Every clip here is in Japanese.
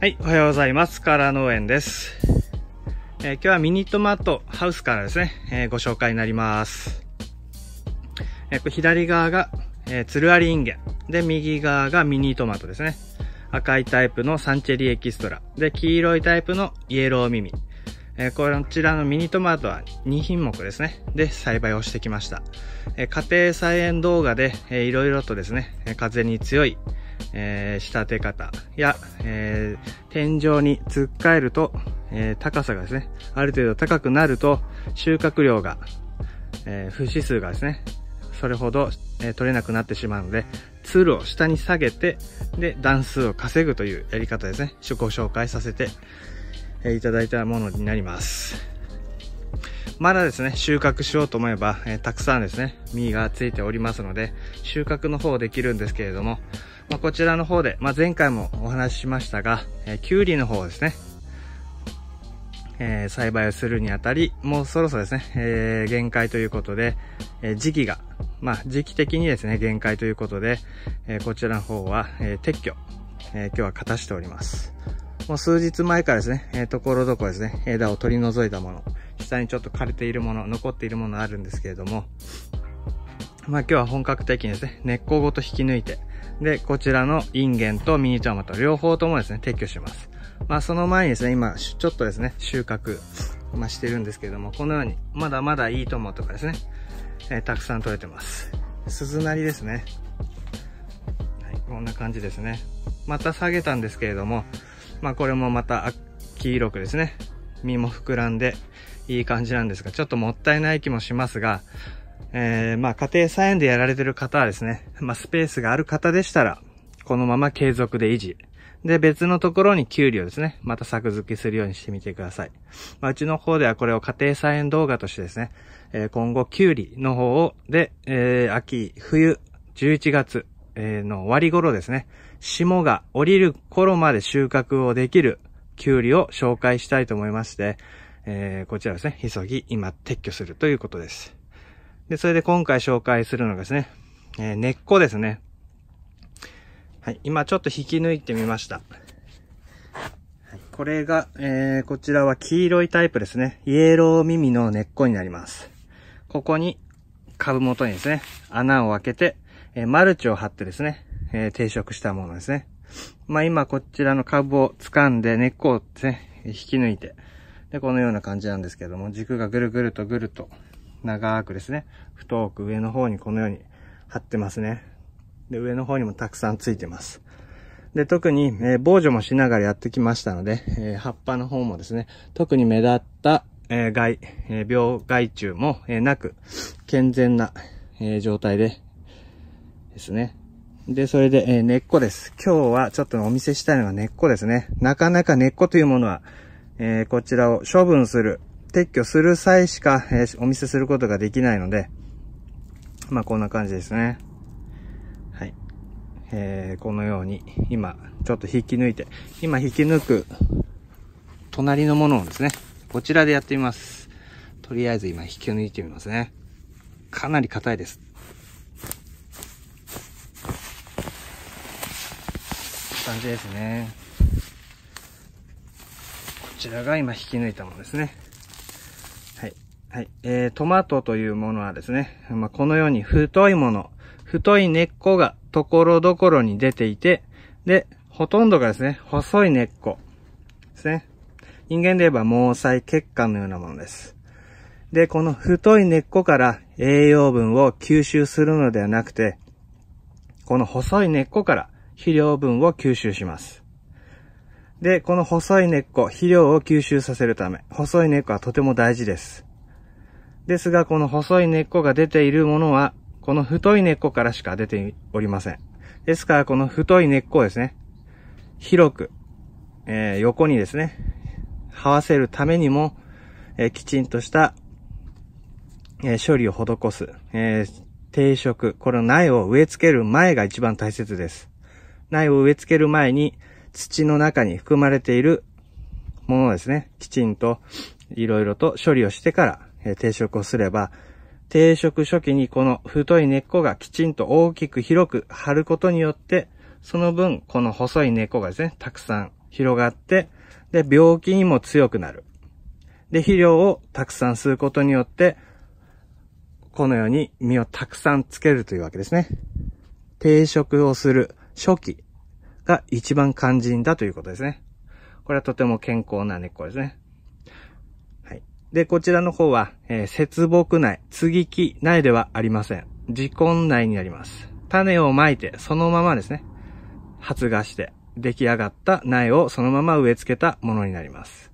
はい、おはようございます。カラ農園です。えー、今日はミニトマトハウスからですね、えー、ご紹介になります。えー、左側が、えー、ツルアリインゲン。で、右側がミニトマトですね。赤いタイプのサンチェリエキストラ。で、黄色いタイプのイエローミミ。えー、こちらのミニトマトは2品目ですね。で、栽培をしてきました。えー、家庭菜園動画で、えー、いろいろとですね、風に強い、えー、仕立て方や、えー、天井に突っかえると、えー、高さがですね、ある程度高くなると、収穫量が、えー、不死数がですね、それほど、えー、取れなくなってしまうので、ツールを下に下げて、で、段数を稼ぐというやり方ですね、ご紹介させて、えいただいたものになります。まだですね、収穫しようと思えば、えー、たくさんですね、実がついておりますので、収穫の方できるんですけれども、まあ、こちらの方で、まあ、前回もお話ししましたが、えー、きゅうりの方ですね、えー、栽培をするにあたり、もうそろそろですね、えー、限界ということで、えー、時期が、まあ、時期的にですね、限界ということで、えこちらの方は、え撤去、え今日は片しております。もう数日前からですね、えところどころですね、枝を取り除いたもの、下にちょっと枯れているもの、残っているものあるんですけれども、まあ今日は本格的にですね、根っこごと引き抜いて、で、こちらのインゲンとミニトマト両方ともですね、撤去します。まあその前にですね、今、ちょっとですね、収穫、まあ、してるんですけれども、このように、まだまだいいトマトがですね、えー、たくさん取れてます。鈴なりですね。はい、こんな感じですね。また下げたんですけれども、まあこれもまた黄色くですね、実も膨らんで、いい感じなんですが、ちょっともったいない気もしますが、えー、まあ家庭菜園でやられてる方はですね、まあスペースがある方でしたら、このまま継続で維持。で、別のところにリをですね、また作付けするようにしてみてください。まあ、うちの方ではこれを家庭菜園動画としてですね、えー、今後、キュウリの方を、で、えー、秋、冬、11月、えー、の終わり頃ですね、霜が降りる頃まで収穫をできるキュウリを紹介したいと思いまして、えー、こちらですね、急ぎ今撤去するということです。で、それで今回紹介するのがですね、えー、根っこですね。はい、今ちょっと引き抜いてみました。はい、これが、えー、こちらは黄色いタイプですね。イエロー耳の根っこになります。ここに株元にですね、穴を開けて、えー、マルチを張ってですね、えー、定食したものですね。まあ今こちらの株を掴んで根っこをですね、引き抜いて、で、このような感じなんですけども、軸がぐるぐるとぐると長くですね、太く上の方にこのように張ってますね。で、上の方にもたくさんついてます。で、特に、えー、防除もしながらやってきましたので、えー、葉っぱの方もですね、特に目立った、えー、害、えー、病害虫も、えー、なく、健全な、えー、状態で、ですね。で、それで、えー、根っこです。今日はちょっとお見せしたいのが根っこですね。なかなか根っこというものは、えー、こちらを処分する、撤去する際しか、えー、お見せすることができないので、まあ、こんな感じですね。はい。えー、このように、今、ちょっと引き抜いて、今引き抜く、隣のものをですね、こちらでやってみます。とりあえず今引き抜いてみますね。かなり硬いです。感じですね。ちらが今引き抜いたものですね。はい。はい。えー、トマトというものはですね、まあ、このように太いもの、太い根っこがところどころに出ていて、で、ほとんどがですね、細い根っこですね。人間で言えば毛細血管のようなものです。で、この太い根っこから栄養分を吸収するのではなくて、この細い根っこから肥料分を吸収します。で、この細い根っこ、肥料を吸収させるため、細い根っこはとても大事です。ですが、この細い根っこが出ているものは、この太い根っこからしか出ておりません。ですから、この太い根っこをですね、広く、えー、横にですね、這わせるためにも、えー、きちんとした、えー、処理を施す、え定食、この苗を植え付ける前が一番大切です。苗を植え付ける前に、土の中に含まれているものですね、きちんといろいろと処理をしてから定食をすれば、定食初期にこの太い根っこがきちんと大きく広く張ることによって、その分この細い根っこがですね、たくさん広がって、で、病気にも強くなる。で、肥料をたくさん吸うことによって、このように実をたくさんつけるというわけですね。定食をする初期が一番肝心だということですね。これはとても健康な根っこですね。はい。で、こちらの方は、えー、節木内、継ぎ木内ではありません。自根内になります。種をまいて、そのままですね、発芽して、出来上がった苗をそのまま植え付けたものになります。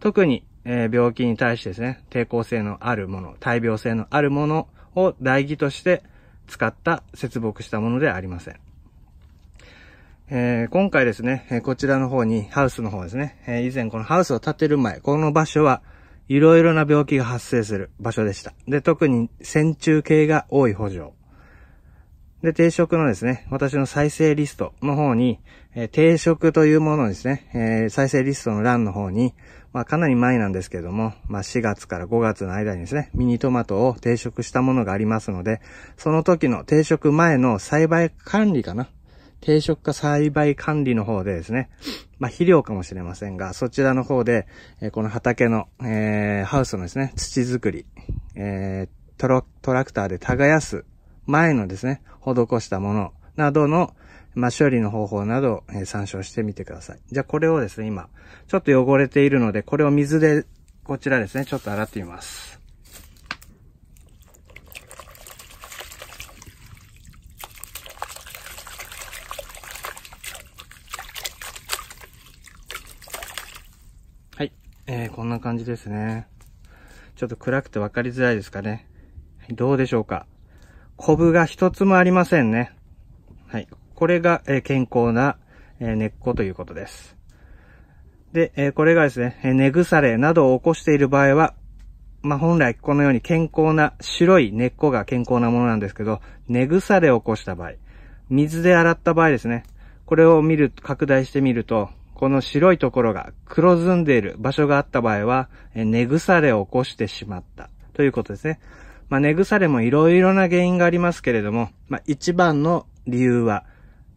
特に、えー、病気に対してですね、抵抗性のあるもの、大病性のあるものを代義として使った接木したものではありません。えー、今回ですね、えー、こちらの方に、ハウスの方ですね、えー、以前このハウスを建てる前、この場所は、いろいろな病気が発生する場所でした。で、特に線虫系が多い補助。で、定食のですね、私の再生リストの方に、えー、定食というものですね、えー、再生リストの欄の方に、まあかなり前なんですけども、まあ4月から5月の間にですね、ミニトマトを定食したものがありますので、その時の定食前の栽培管理かな定食化栽培管理の方でですね、まあ、肥料かもしれませんが、そちらの方で、えー、この畑の、えー、ハウスのですね、土作り、えー、トラトラクターで耕す前のですね、施したものなどの、まあ、処理の方法などを、え参照してみてください。じゃあこれをですね、今、ちょっと汚れているので、これを水で、こちらですね、ちょっと洗ってみます。えー、こんな感じですね。ちょっと暗くて分かりづらいですかね。どうでしょうか。コブが一つもありませんね。はい。これが、えー、健康な、えー、根っこということです。で、えこれがですね、え根腐れなどを起こしている場合は、まあ、本来このように健康な白い根っこが健康なものなんですけど、根腐れを起こした場合、水で洗った場合ですね、これを見る、拡大してみると、この白いところが黒ずんでいる場所があった場合は、根腐れを起こしてしまったということですね。まあ、根腐れもいろいろな原因がありますけれども、まあ、一番の理由は、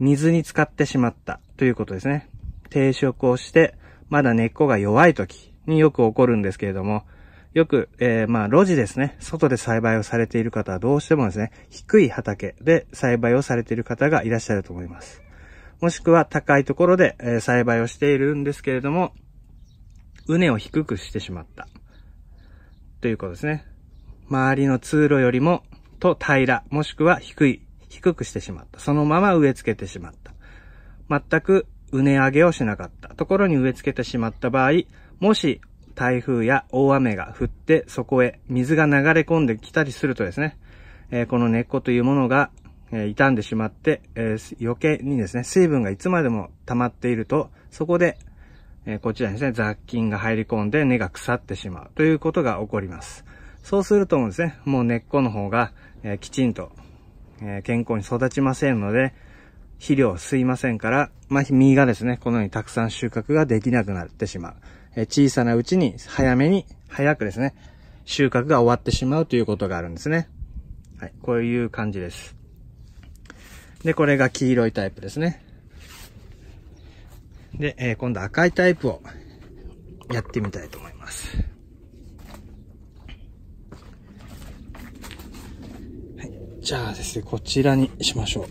水に浸かってしまったということですね。定食をして、まだ根っこが弱い時によく起こるんですけれども、よく、えー、まあ、路地ですね。外で栽培をされている方はどうしてもですね、低い畑で栽培をされている方がいらっしゃると思います。もしくは高いところで、え栽培をしているんですけれども、畝を低くしてしまった。ということですね。周りの通路よりも、と平ら、もしくは低い、低くしてしまった。そのまま植え付けてしまった。全く畝上げをしなかったところに植え付けてしまった場合、もし台風や大雨が降ってそこへ水が流れ込んできたりするとですね、えー、この根っこというものがえ傷んでしまって、え余計にですね、水分がいつまでも溜まっていると、そこで、えこちらにですね、雑菌が入り込んで根が腐ってしまうということが起こります。そうするともですね、もう根っこの方が、えきちんと、え健康に育ちませんので、肥料を吸いませんから、まあ、実がですね、このようにたくさん収穫ができなくなってしまう。え小さなうちに早めに、早くですね、収穫が終わってしまうということがあるんですね。はい、こういう感じです。で、これが黄色いタイプですね。で、えー、今度赤いタイプをやってみたいと思います。はい、じゃあですね、こちらにしましょ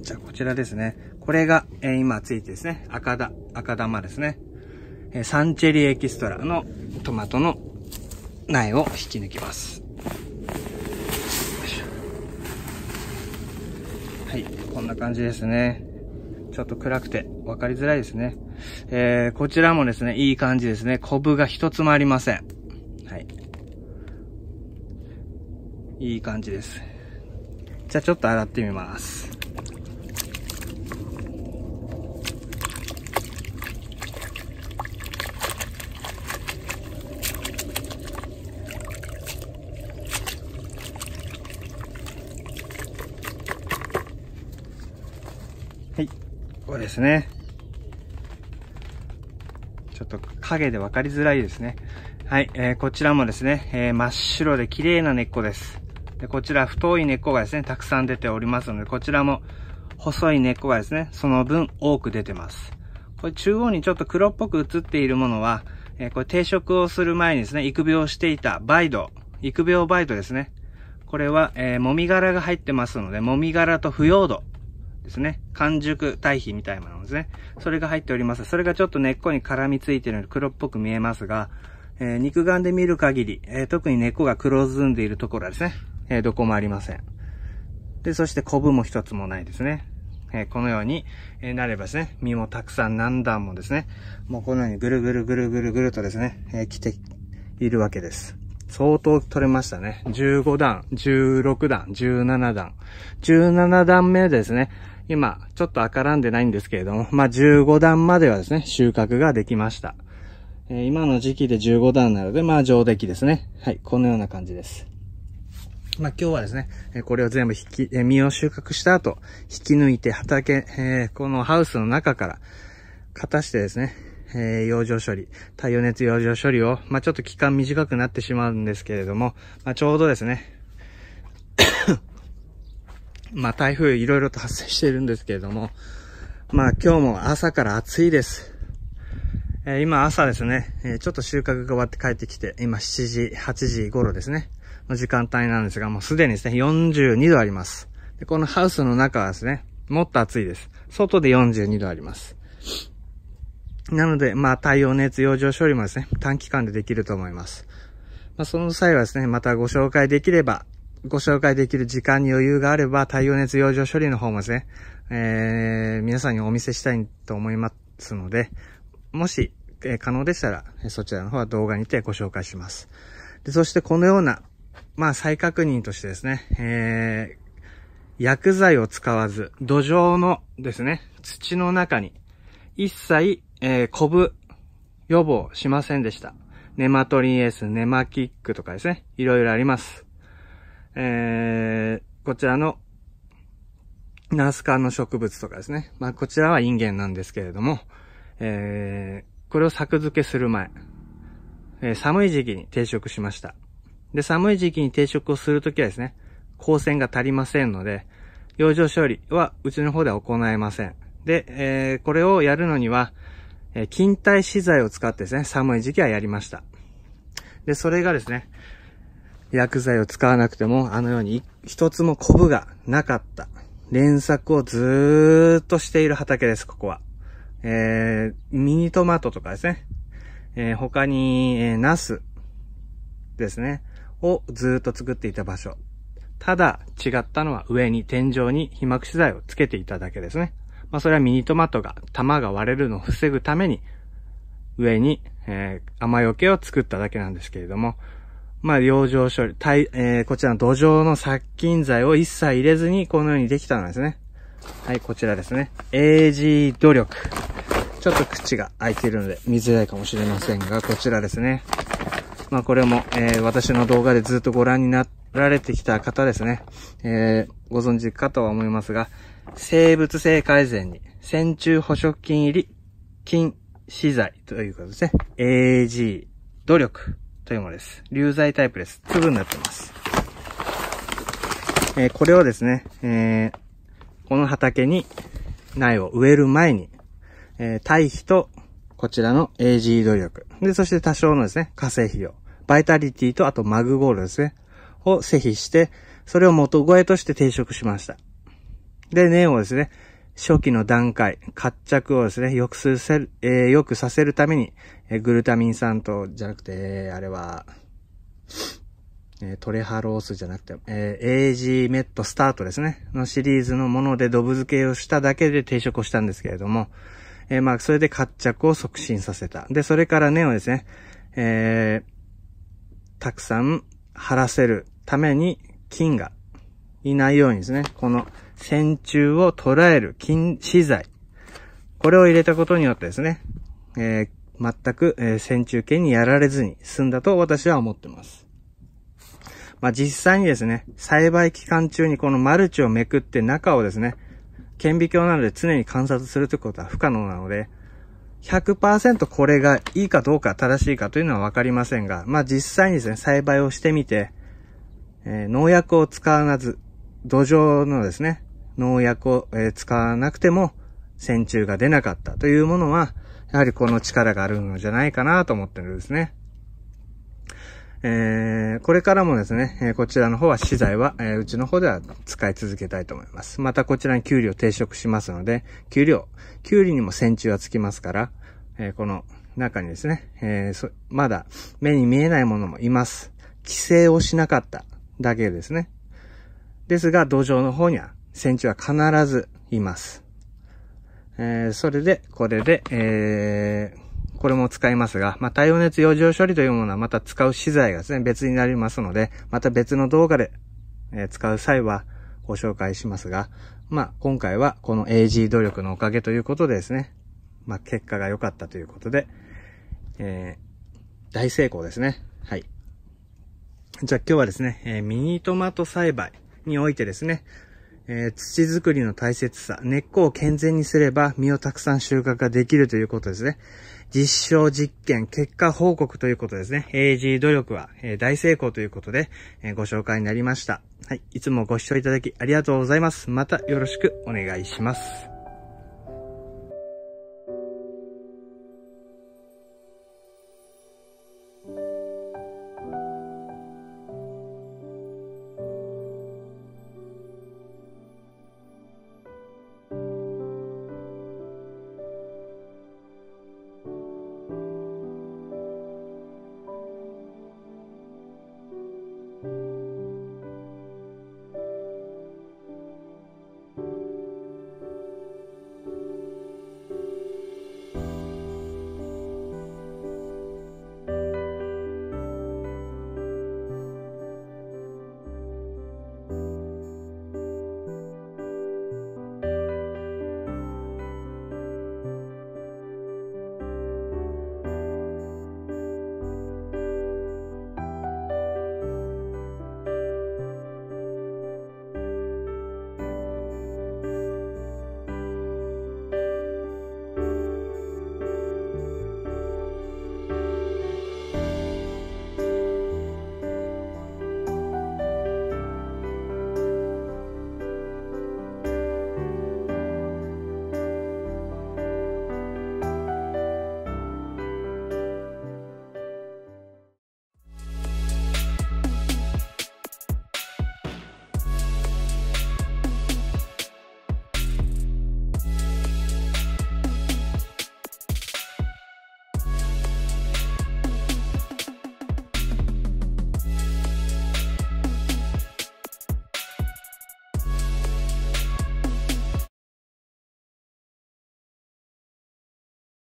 う。じゃあこちらですね。これが、えー、今ついてですね、赤だ、赤玉ですね。えー、サンチェリエキストラのトマトの苗を引き抜きます。んな感じですね。ちょっと暗くて分かりづらいですね。えー、こちらもですね、いい感じですね。コブが一つもありません。はい。いい感じです。じゃあちょっと洗ってみます。ですね。ちょっと影で分かりづらいですね。はい、えー、こちらもですね、えー、真っ白で綺麗な根っこです。で、こちら太い根っこがですね、たくさん出ておりますので、こちらも細い根っこがですね、その分多く出てます。これ中央にちょっと黒っぽく映っているものは、えー、これ定食をする前にですね、育苗していたバイド、育苗バイドですね。これは、えー、もみ殻が入ってますので、もみ殻と腐葉土。ですね。完熟堆肥みたいなものですね。それが入っております。それがちょっと根っこに絡みついているので黒っぽく見えますが、えー、肉眼で見る限り、えー、特に根っこが黒ずんでいるところはですね、えー、どこもありません。で、そしてコブも一つもないですね。えこのように、えなればですね、実もたくさん何段もですね、もうこのようにぐるぐるぐるぐるぐるとですね、え来ているわけです。相当取れましたね。15段、16段、17段。17段目ですね。今、ちょっと赤らんでないんですけれども、まあ、15段まではですね、収穫ができました。えー、今の時期で15段なので、まあ、上出来ですね。はい、このような感じです。まあ、今日はですね、えこれを全部引き、え実を収穫した後、引き抜いて畑、えー、このハウスの中から、かたしてですね、えー、養生処理、太陽熱養生処理を、まあ、ちょっと期間短くなってしまうんですけれども、まあ、ちょうどですね、まあ台風いろいろと発生しているんですけれども、まあ今日も朝から暑いです。えー、今朝ですね、えー、ちょっと収穫が終わって帰ってきて、今7時、8時頃ですね、の時間帯なんですが、もうすでにですね、42度あります。で、このハウスの中はですね、もっと暑いです。外で42度あります。なので、まあ、太陽熱養生処理もですね、短期間でできると思います。まあ、その際はですね、またご紹介できればご紹介できる時間に余裕があれば、太陽熱養生処理の方もですね、えー、皆さんにお見せしたいと思いますので、もし、えー、可能でしたら、そちらの方は動画にてご紹介します。でそしてこのような、まあ再確認としてですね、えー、薬剤を使わず、土壌のですね、土の中に、一切、えー、コブ予防しませんでした。ネマトリンエース、ネマキックとかですね、いろいろあります。えー、こちらの、ナース科の植物とかですね。まあ、こちらはインゲンなんですけれども、えー、これを作付けする前、えー、寒い時期に定食しました。で、寒い時期に定食をするときはですね、光線が足りませんので、養生処理はうちの方では行えません。で、えー、これをやるのには、えー、近体資材を使ってですね、寒い時期はやりました。で、それがですね、薬剤を使わなくても、あのように一つもコブがなかった。連作をずーっとしている畑です、ここは。えー、ミニトマトとかですね。えー、他に、えー、ナスですね。をずーっと作っていた場所。ただ、違ったのは上に、天井に被膜資材をつけていただけですね。まあ、それはミニトマトが、玉が割れるのを防ぐために、上に、えー、雨よけを作っただけなんですけれども、まあ、養生処理、対、えー、こちらの土壌の殺菌剤を一切入れずに、このようにできたのですね。はい、こちらですね。AG 努力。ちょっと口が開いているので見づらいかもしれませんが、こちらですね。まあ、これも、えー、私の動画でずっとご覧になられてきた方ですね。えー、ご存知かとは思いますが、生物性改善に、線虫捕食菌入り、菌資材ということですね。AG 努力。というものです。流剤タイプです。粒になってます。えー、これをですね、えー、この畑に苗を植える前に、えー、堆肥と、こちらの AG 努力。で、そして多少のですね、化成肥料。バイタリティと、あとマグゴールですね。を施肥して、それを元肥として定食しました。で、根をですね、初期の段階、活着をですね、抑くせる、えー、よくさせるために、えー、グルタミン酸と、じゃなくて、えー、あれは、えトレハロースじゃなくて、え AG メットスタートですね、のシリーズのものでドブ漬けをしただけで定食をしたんですけれども、えまあ、それで活着を促進させた。で、それから根をですね、えたくさん張らせるために菌がいないようにですね、この線虫を捉える禁止剤。これを入れたことによってですね、えー、全く、えー、線虫系にやられずに済んだと私は思ってます。まあ、実際にですね、栽培期間中にこのマルチをめくって中をですね、顕微鏡なので常に観察するということは不可能なので、100%これがいいかどうか正しいかというのはわかりませんが、まあ実際にですね、栽培をしてみて、えー、農薬を使わず、土壌のですね、農薬を、使わなくても、線虫が出なかったというものは、やはりこの力があるのじゃないかなと思ってるんですね。えー、これからもですね、えー、こちらの方は資材は、えー、うちの方では使い続けたいと思います。またこちらに給料定食しますので、給料、給料にも線虫はつきますから、えこの中にですね、えー、まだ目に見えないものもいます。規制をしなかっただけですね。ですが、土壌の方にはンチは必ずいます。えー、それで、これで、えー、これも使いますが、まあ、耐温熱余剰処理というものはまた使う資材がですね、別になりますので、また別の動画で、えー、使う際はご紹介しますが、まあ、今回はこの AG 努力のおかげということでですね、まあ、結果が良かったということで、えー、大成功ですね。はい。じゃあ今日はですね、えー、ミニトマト栽培においてですね、えー、土作りの大切さ、根っこを健全にすれば実をたくさん収穫ができるということですね。実証実験、結果報告ということですね。AG 努力は、えー、大成功ということで、えー、ご紹介になりました。はい。いつもご視聴いただきありがとうございます。またよろしくお願いします。